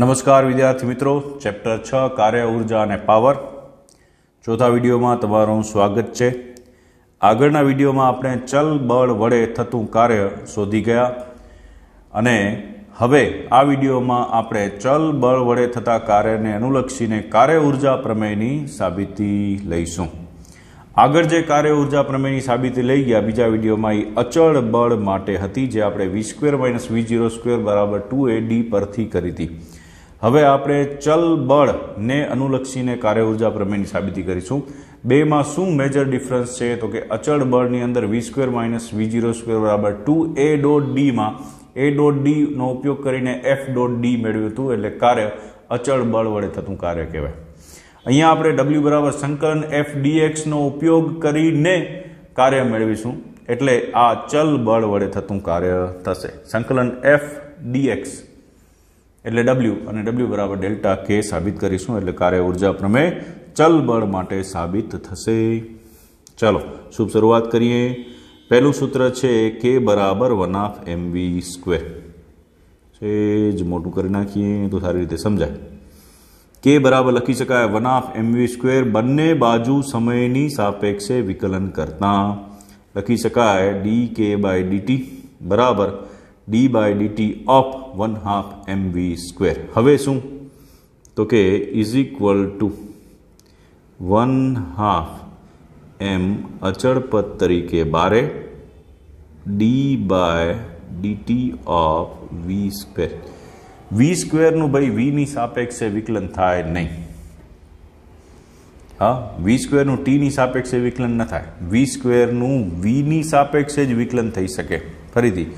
નમસ્કાર વિદ્યાર્થી મિત્રો ચેપ્ટર છ કાર્ય ઉર્જા અને પાવર ચોથા વિડીયોમાં તમારું સ્વાગત છે આગળના વિડીયોમાં આપણે ચલ બળ વડે થતું કાર્ય શોધી ગયા અને હવે આ વિડીયોમાં આપણે ચલ બળ વડે થતા કાર્યને અનુલક્ષીને કાર્ય ઉર્જા પ્રમેયની સાબિતી લઈશું આગળ જે કાર્ય ઉર્જા પ્રમેયની સાબિતી લઈ ગયા બીજા વિડીયોમાં એ અચળ બળ માટે હતી જે આપણે v square minus v zero square બરાબર ટુ એ ડી પરથી કરી હતી હવે આપણે ચલ બળને અનુલક્ષીને કાર્ય ઉર્જા પ્રમેયની સાબિતી કરીશું બેમાં શું મેજર ડિફરન્સ છે તો કે અચળ બળની અંદર v square minus v zero square બરાબર ટુ એ ડોટ ડીમાં એ ડોટ ડીનો ઉપયોગ કરીને એફ ડોટ ડી મેળવ્યું હતું એટલે કાર્ય અચળ બળ વડે થતું કાર્ય કહેવાય અહીંયા આપણે ડબલ્યુ બરાબર સંકલન એફ ડીએક્સનો ઉપયોગ કરીને કાર્ય મેળવીશું એટલે આ ચલ બળ વડે થતું કાર્ય થશે સંકલન એફ ડીએક્સ એટલે ડબલ્યુ અને ડબલ્યુ બરાબર ડેલ્ટા કે સાબિત કરીશું એટલે કાર્ય ઉર્જા પ્રમેય ચલબળ માટે સાબિત થશે ચાલો શુભ શરૂઆત કરીએ પહેલું સૂત્ર છે કે બરાબર one half m v square જ મોટું કરી નાખીએ તો સારી રીતે સમજાય કે બરાબર લખી શકાય વન હાફ એમવી સ્ક્વેર બંને બાજુ સમયની સાપેક્ષે વિકલન કરતા લખી શકાય ડી કે બાય ડીટી બરાબર d by d t of one half m v square હવે શું તો કે is equal to one half m અચળ તરીકે બારે d by d t of v square v સ્ક્વેરનું ભાઈ વીની સાપેક્ષે વિકલન થાય નહીં હા વી સ્ક્વેરનું ટીની સાપેક્ષે વિકલન ન થાય વી સ્ક્વેરનું વીની સાપેક્ષે જ વિકલન થઈ શકે ફરીથી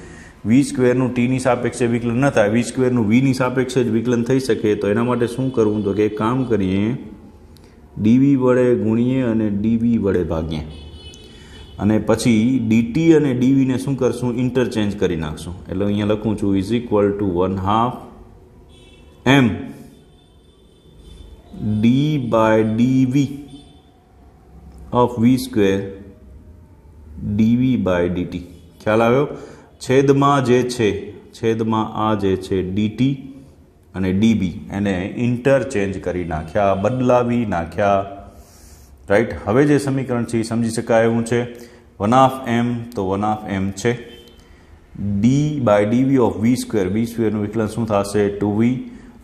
વી સ્ક્વેરનું ટીની સાપેક્ષે વિકલન ન થાય વી સ્ક્વેરનું વીની સાપેક્ષે જ વિકલન થઈ શકે તો એના માટે શું કરવું તો કે કામ કરીએ ડીવી વડે ગુણીએ અને ડીવી વડે ભાગીએ અને પછી ડીટી અને ડીવીને શું કરશું ઇન્ટરચેન્જ કરી નાખશું એટલે અહીંયા લખું છું is equal to one half m d by d v of v square d v by d t ખ્યાલ આવ્યો છેદમાં જે છે છેદમાં આ જે છે ડીટી અને ડીબી એને ઇન્ટરચેન્જ કરી નાખ્યા બદલાવી નાખ્યા રાઈટ હવે જે સમીકરણ છે એ સમજી શકાય એવું છે વન હાફ એમ તો વન હાફ એમ છે d by d v of v square v સ્ક્વેરનું વિકલન શું થશે ટુ વી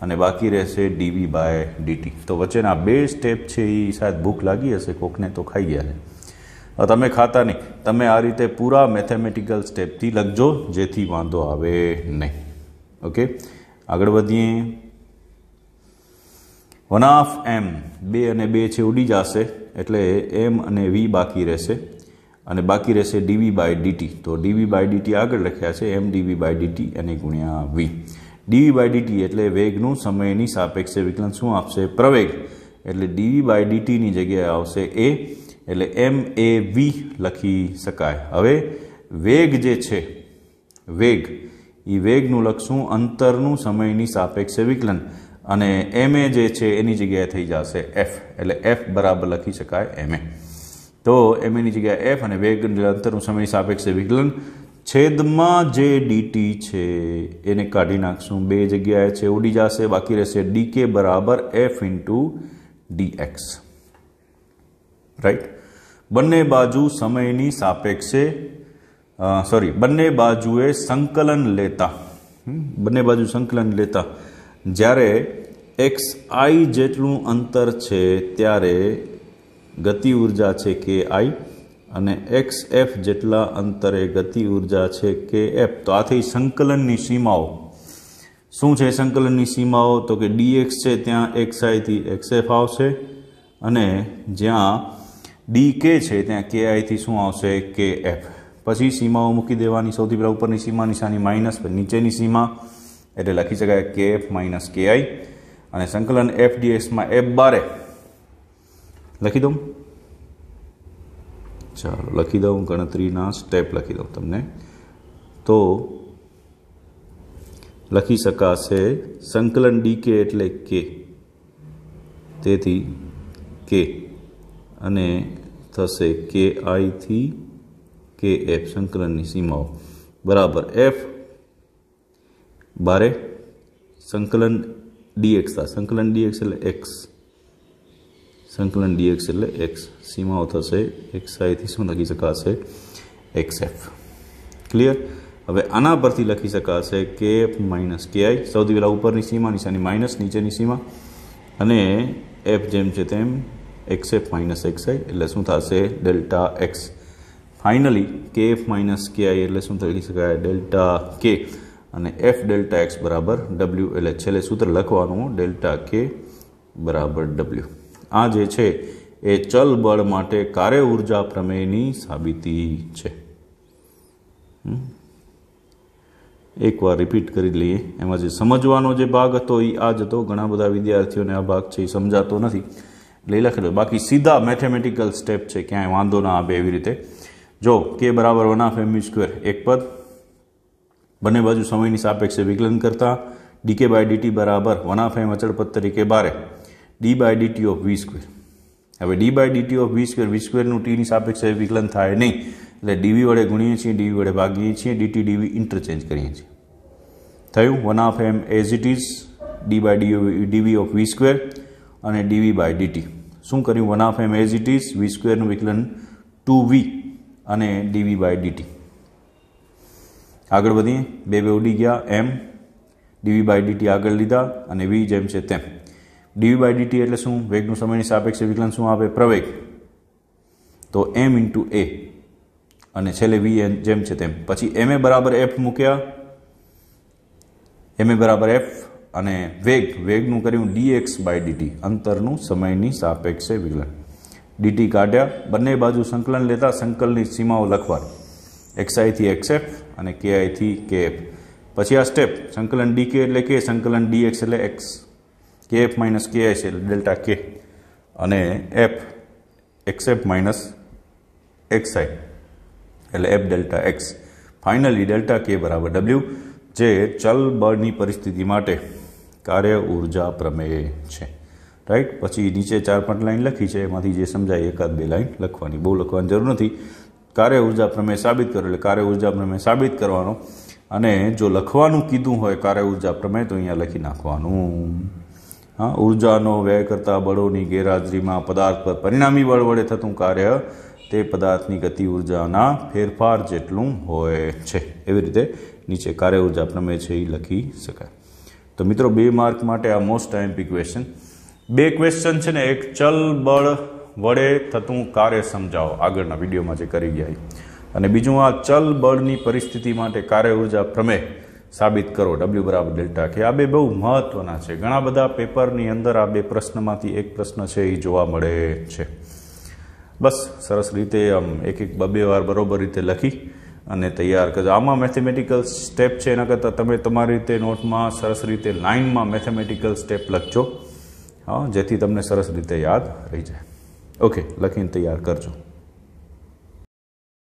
અને બાકી રહેશે ડીવી બાય ડીટી તો વચ્ચેના બે સ્ટેપ છે એ શાયદ ભૂખ લાગી હશે કોકને તો ખાઈ ગયા છે તમે ખાતા નહીં તમે આ રીતે પૂરા મેથેમેટિકલ સ્ટેપથી લખજો જેથી વાંધો આવે નહીં ઓકે આગળ વધીએ વન ઓફ એમ બે અને બે છે ઉડી જશે એટલે એમ અને વી બાકી રહેશે અને બાકી રહેશે ડીવી બાય ડીટી તો ડીવી બાય ડીટી આગળ લખ્યા છે એમ ડીવી બાય ડીટી અને ગુણ્યા વી ડીવી બાય ડીટી એટલે વેગનું સમયની સાપેક્ષે વિકલન શું આપશે પ્રવેગ એટલે ડીવી બાય ડીટીની જગ્યાએ આવશે એ એટલે એમ એ વી લખી શકાય હવે વેગ જે છે વેગ એ વેગનું લખશું અંતરનું સમયની સાપેક્ષે વિકલન અને એમ એ જે છે એની જગ્યાએ થઈ જશે એફ એટલે એફ બરાબર લખી શકાય એમ એ તો એમ એની જગ્યાએ એફ અને વેગ અંતરનું સમયની સાપેક્ષે વિકલન છેદમાં જે ડીટી છે એને કાઢી નાખશું બે જગ્યાએ છે ઉડી જશે બાકી રહેશે ડીકે બરાબર એફ ઇન્ટુ ડીએક્સ રાઈટ બંને બાજુ સમયની સાપેક્ષે સોરી બંને બાજુએ સંકલન લેતા બંને બાજુ સંકલન લેતા જ્યારે એક્સ આઈ જેટલું અંતર છે ત્યારે ગતિ ઉર્જા છે કે આઈ અને એક્સ એફ જેટલા અંતરે ગતિ ઉર્જા છે કે એફ તો આથી સંકલનની સીમાઓ શું છે સંકલનની સીમાઓ તો કે ડીએક્સ છે ત્યાં એક્સ આઈથી એક્સ એફ આવશે અને જ્યાં ડી કે છે ત્યાં કે આઈથી શું આવશે કે એફ પછી સીમાઓ મૂકી દેવાની સૌથી પહેલાં ઉપરની સીમા નિશાની માઇનસ પણ નીચેની સીમા એટલે લખી શકાય કે એફ માઇનસ કે આઈ અને સંકલન એફ ડીએક્સમાં એફ બારે લખી દઉં ચાલો લખી દઉં ગણતરીના સ્ટેપ લખી દઉં તમને તો લખી શકાશે સંકલન ડી કે એટલે કે તેથી કે અને થશે કે આઈથી કે એફ સંકલનની સીમાઓ બરાબર એફ બારે સંકલન ડીએક્સ થાય સંકલન ડીએક્સ એટલે એક્સ સંકલન ડીએક્સ એટલે એક્સ સીમાઓ થશે એક્સ આઈથી શું લખી શકાશે એક્સ એફ ક્લિયર હવે આના પરથી લખી શકાશે કે એફ માઇનસ કે આઈ સૌથી પહેલાં ઉપરની સીમા નિશાની માઇનસ નીચેની સીમા અને એફ જેમ છે તેમ એક્સએફ માઇનસ એક્સ એક્સઆઈ એટલે શું થશે delta x finally k f minus i એટલે શું થઈ શકાય ડેલ્ટા કે અને એફ ડેલ્ટા એક્સ બરાબર ડબલ્યુ એટલે છેલ્લે સૂત્ર લખવાનું ડેલ્ટા કે બરાબર ડબલ્યુ આ જે છે એ ચલ બળ માટે કાર્ય ઉર્જા પ્રમેયની સાબિતી છે એકવાર રિપીટ કરી લઈએ એમાં જે સમજવાનો જે ભાગ હતો એ આ જ હતો ઘણા બધા વિદ્યાર્થીઓને આ ભાગ છે એ સમજાતો નથી લઈ લખેલો બાકી સીધા મેથેમેટિકલ સ્ટેપ છે ક્યાંય વાંધો ના આપે એવી રીતે જો કે બરાબર વન હાફ એમવી સ્ક્વેર એક પદ બંને બાજુ સમયની સાપેક્ષે વિકલન કરતા ડીકે બાય ડીટી બરાબર વન હાફ એમ અચળ પદ તરીકે બારે d by d t of v square હવે d by d t of v square v સ્ક્વેરનું ટીની સાપેક્ષે વિકલન થાય નહીં એટલે ડીવી વડે ગુણીએ છીએ ડીવી વડે ભાગીએ છીએ ડીટી ડીવી ઇન્ટરચેન્જ કરીએ છીએ થયું one half m as it is d by d v of v square અને ડીવી બાય ડીટી શું કર્યું one half m as it is v સ્ક્વેરનું વિકલન ટુ વી અને ડીવી બાય ડીટી આગળ વધીએ બે બે ઉડી ગયા એમ ડીવી બાય ડીટી આગળ લીધા અને વી જેમ છે તેમ ડીવી બાય ડીટી એટલે શું વેગનું સમયની સાપેક્ષે વિકલન શું આપે પ્રવેગ તો એમ ઇન્ટુ એ અને છેલ્લે વી જેમ છે તેમ પછી એમ એ બરાબર એફ મૂક્યા એમ એ બરાબર એફ અને વેગ વેગનું કર્યું ડીએક્સ બાય ડીટી અંતરનું સમયની સાપેક્ષે વિકલન ડીટી કાઢ્યા બંને બાજુ સંકલન લેતા સંકલનની સીમાઓ લખવાની એક્સઆઈથી એક્સએફ અને કેઆઈથી કેએફ પછી આ સ્ટેપ સંકલન ડીકે એટલે કે સંકલન ડીએક્સ એટલે એક્સ કેએફ માઇનસ કેઆઈ એટલે ડેલ્ટા કે અને એફ એક્સએફ માઇનસ એક્સઆઈ એટલે f delta x finally delta k બરાબર ડબલ્યુ જે ચલ બળની પરિસ્થિતિ માટે કાર્ય ઉર્જા પ્રમેય છે રાઈટ પછી નીચે ચાર પાંચ લાઈન લખી છે એમાંથી જે સમજાય એકાદ બે લાઈન લખવાની બહુ લખવાની જરૂર નથી કાર્ય ઉર્જા પ્રમેય સાબિત કરો એટલે કાર્ય ઉર્જા પ્રમેય સાબિત કરવાનો અને જો લખવાનું કીધું હોય કાર્ય ઉર્જા પ્રમેય તો અહીંયા લખી નાખવાનું હા ઉર્જાનો વ્યય કરતા બળોની ગેરહાજરીમાં પદાર્થ પર પરિણામી બળ વડે થતું કાર્ય તે પદાર્થની ગતિ ઉર્જાના ફેરફાર જેટલું હોય છે એવી રીતે નીચે કાર્ય ઉર્જા પ્રમેય છે એ લખી શકાય તો મિત્રો બે માર્ક માટે આ મોસ્ટ આઈએમપી ક્વેશ્ચન બે ક્વેશ્ચન છે ને એક ચલ બળ વડે થતું કાર્ય સમજાવો આગળના વિડીયોમાં જે કરી ગયા અને બીજું આ ચલ બળની પરિસ્થિતિ માટે કાર્ય ઉર્જા પ્રમેય સાબિત કરો ડબલ્યુ બરાબર ડેલ્ટા કે આ બે બહુ મહત્ત્વના છે ઘણા બધા પેપરની અંદર આ બે પ્રશ્નમાંથી એક પ્રશ્ન છે એ જોવા મળે છે બસ સરસ રીતે આમ એક એક બબે વાર બરોબર રીતે લખી અને તૈયાર કરજો આમાં મેથેમેટિકલ સ્ટેપ છે એના કરતાં તમે તમારી રીતે નોટમાં સરસ રીતે લાઇનમાં મેથેમેટિકલ સ્ટેપ લખજો હા જેથી તમને સરસ રીતે યાદ રહી જાય ઓકે લખીને તૈયાર કરજો